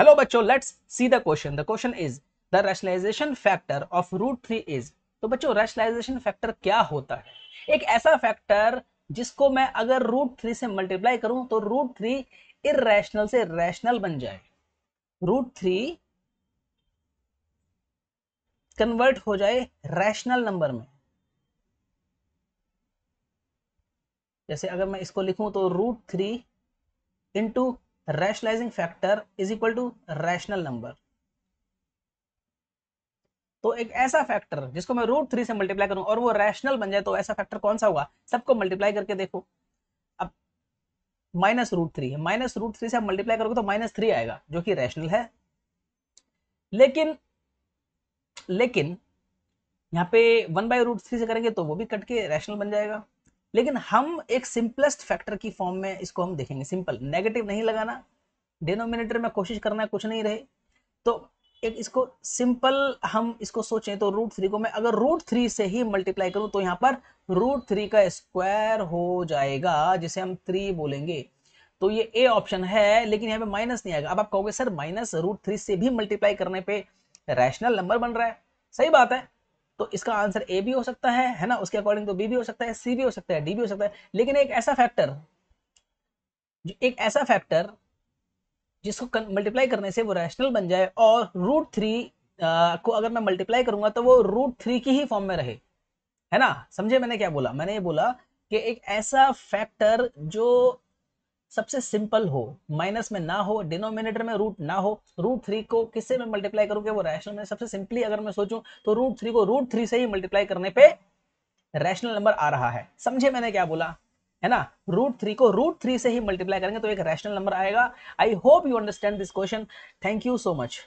hello बच्चों let's see the question the question is the rationalisation factor of root three is तो बच्चों rationalisation factor क्या होता है एक ऐसा फैक्टर जिसको मैं अगर रूट थ्री से मल्टीप्लाई करूं तो रूट थ्री इेशनल से रैशनल बन जाए रूट थ्री कन्वर्ट हो जाए रैशनल नंबर में जैसे अगर मैं इसको लिखूं तो root three into rationalising factor is equal to rational number तो एक ऐसा फैक्टर जिसको मैं रूट थ्री से मल्टीप्लाई करूं और वो रैशनल बन जाए तो ऐसा फैक्टर कौन सा होगा सबको मल्टीप्लाई करके देखो अब माइनस रूट थ्री है माइनस रूट थ्री से आप मल्टीप्लाई करोगे तो माइनस थ्री आएगा जो कि रैशनल है लेकिन लेकिन यहां पे वन बाय रूट थ्री से करेंगे तो वो भी कट के रैशनल बन जाएगा लेकिन हम एक सिंपलेस्ट फैक्टर की फॉर्म में इसको हम देखेंगे सिंपल नेगेटिव नहीं लगाना डिनोमिनेटर में कोशिश करना है कुछ नहीं रहे तो एक इसको सिंपल हम इसको सोचें तो रूट थ्री को मैं अगर रूट थ्री से ही मल्टीप्लाई करूं तो यहाँ पर रूट थ्री का स्क्वायर हो जाएगा जिसे हम थ्री बोलेंगे तो ये ए ऑप्शन है लेकिन यहाँ पे माइनस नहीं आएगा अब आप कहोगे सर माइनस रूट थ्री से भी मल्टीप्लाई करने पे रैशनल नंबर बन रहा है सही बात है तो इसका आंसर ए भी हो सकता है है ना उसके अकॉर्डिंग तो बी भी हो सकता है सी भी हो सकता है डी भी हो सकता है लेकिन एक ऐसा फैक्टर जो एक ऐसा फैक्टर जिसको मल्टीप्लाई करने से वो रैशनल बन जाए और रूट थ्री को अगर मैं मल्टीप्लाई करूंगा तो वो रूट थ्री की ही फॉर्म में रहे है ना समझे मैंने क्या बोला मैंने ये बोला कि एक ऐसा फैक्टर जो सबसे सिंपल हो माइनस में ना हो डिनोमिनेटर में रूट ना हो रूट थ्री को किससे मैं मल्टीप्लाई करूँ वो रैशनल में सबसे सिंपली अगर मैं सोचूं तो रूट थ्री को रूट थ्री से ही मल्टीप्लाई करने पे रैशनल नंबर आ रहा है समझे मैंने क्या बोला है ना रूट थ्री को रूट थ्री से ही मल्टीप्लाई करेंगे तो एक रैशनल नंबर आएगा I hope you understand this question thank you so much